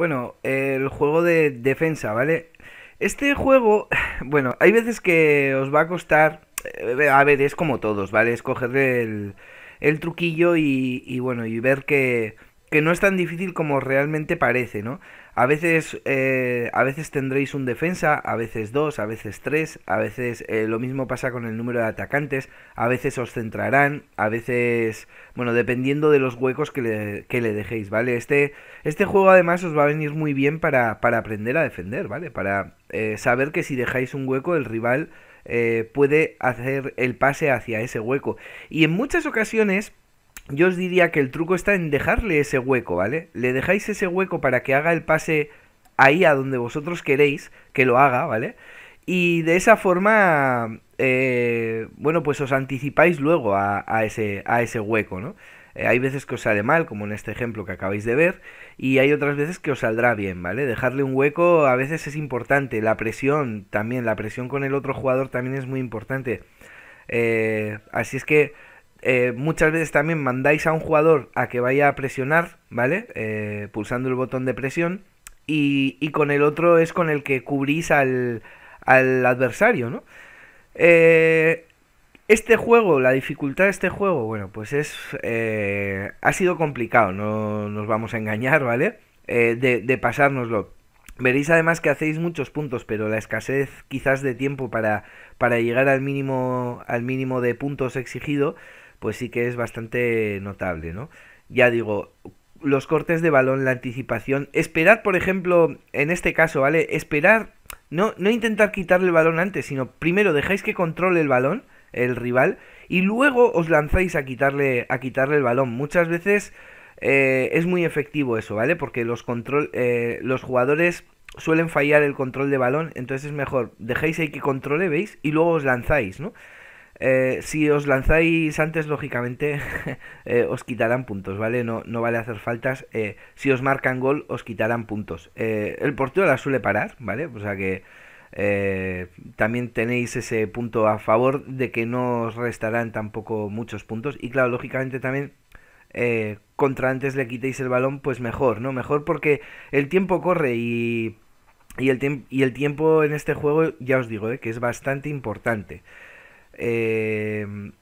Bueno, el juego de defensa, ¿vale? Este juego, bueno, hay veces que os va a costar, eh, a ver, es como todos, ¿vale? Escoger el, el truquillo y, y, bueno, y ver que que no es tan difícil como realmente parece, ¿no? A veces, eh, a veces tendréis un defensa, a veces dos, a veces tres, a veces eh, lo mismo pasa con el número de atacantes, a veces os centrarán, a veces, bueno, dependiendo de los huecos que le, dejéis, ¿vale? Este, este juego además os va a venir muy bien para, aprender a defender, ¿vale? Para eh, saber que si dejáis un hueco el rival puede hacer el pase hacia ese hueco. Y en muchas ocasiones yo os diría que el truco está en dejarle ese hueco, ¿vale? Le dejáis ese hueco para que haga el pase ahí a donde vosotros queréis que lo haga, ¿vale? Y de esa forma, eh, bueno, pues os anticipáis luego a, ese, a ese hueco, ¿no? Eh, hay veces que os sale mal, como en este ejemplo que acabáis de ver, y hay otras veces que os saldrá bien, ¿vale? Dejarle un hueco a veces es importante, la presión también, la presión con el otro jugador también es muy importante. Eh, así es que eh, muchas veces también mandáis a un jugador a que vaya a presionar, ¿vale? Eh, pulsando el botón de presión. Y, y, con el otro es con el que cubrís al, al adversario, ¿no? Eh, este juego, la dificultad de este juego, bueno, pues es. ha sido complicado, no nos vamos a engañar, ¿vale? de, pasárnoslo. Veréis además que hacéis muchos puntos, pero la escasez quizás de tiempo para, para llegar al mínimo, al mínimo de puntos exigido pues sí que es bastante notable, ¿no? Ya digo, los cortes de balón, la anticipación, esperar, por ejemplo, en este caso, ¿vale? Esperar, no, no intentar quitarle el balón antes, sino primero dejáis que controle el balón, el rival, y luego os lanzáis a quitarle, a quitarle el balón. Muchas veces eh, es muy efectivo eso, ¿vale? Porque los, control, eh, los jugadores suelen fallar el control de balón, entonces es mejor, dejáis ahí que controle, ¿veis? Y luego os lanzáis, ¿no? Eh, si os lanzáis antes, lógicamente, eh, os quitarán puntos, ¿vale? No, no vale hacer faltas. Eh, si os marcan gol, os quitarán puntos. el portero la suele parar, ¿vale? O sea que también tenéis ese punto a favor de que no os restarán tampoco muchos puntos. Y claro, lógicamente también... contra antes le quitéis el balón, pues mejor, ¿no? Mejor porque el tiempo corre y, el, y el tiempo en este juego, ya os digo, que es bastante importante. Em,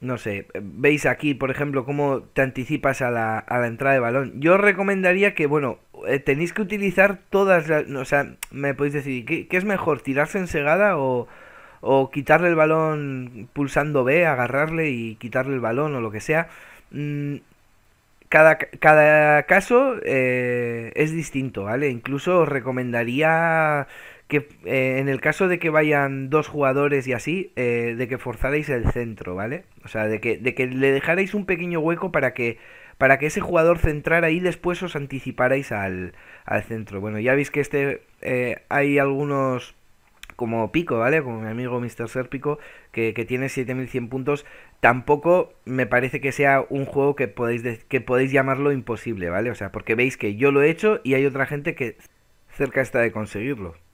no sé, veis aquí, por ejemplo, cómo te anticipas a la, entrada de balón. Yo recomendaría que, bueno, eh, tenéis que utilizar todas las... O sea, me podéis decir, ¿qué, es mejor? ¿Tirarse en segada o, quitarle el balón pulsando B, agarrarle y quitarle el balón o lo que sea? Mm, cada, cada, caso eh, es distinto, ¿vale? Incluso os recomendaría que eh, en el caso de que vayan dos jugadores y así, eh, de que forzarais el centro, ¿vale? O sea, de que, de que le dejarais un pequeño hueco para que, para que ese jugador centrara y después os anticiparais al, al centro. Bueno, ya veis que este eh, hay algunos como Pico, ¿vale? Como mi amigo Mr. Serpico, que, que tiene 7100 puntos, tampoco me parece que sea un juego que podéis, que podéis llamarlo imposible, ¿vale? O sea, porque veis que yo lo he hecho y hay otra gente que cerca está de conseguirlo.